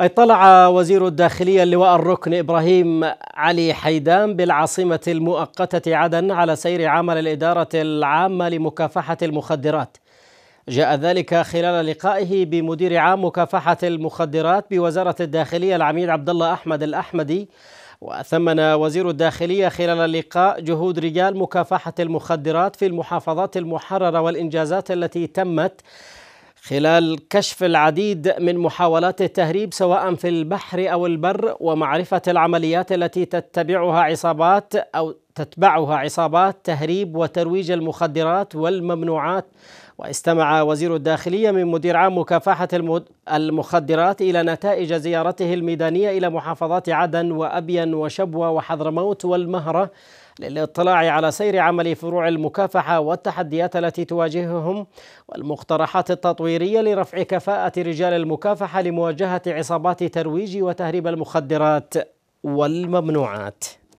اطلع وزير الداخلية اللواء الركن إبراهيم علي حيدان بالعاصمة المؤقتة عدن على سير عمل الإدارة العامة لمكافحة المخدرات جاء ذلك خلال لقائه بمدير عام مكافحة المخدرات بوزارة الداخلية العميد عبد الله أحمد الأحمدي وثمن وزير الداخلية خلال اللقاء جهود رجال مكافحة المخدرات في المحافظات المحررة والإنجازات التي تمت خلال كشف العديد من محاولات التهريب سواء في البحر او البر ومعرفه العمليات التي تتبعها عصابات او تتبعها عصابات تهريب وترويج المخدرات والممنوعات واستمع وزير الداخليه من مدير عام مكافحه المخدرات الى نتائج زيارته الميدانيه الى محافظات عدن وابين وشبوه وحضرموت والمهره للاطلاع على سير عمل فروع المكافحة والتحديات التي تواجههم والمقترحات التطويرية لرفع كفاءة رجال المكافحة لمواجهة عصابات ترويج وتهريب المخدرات والممنوعات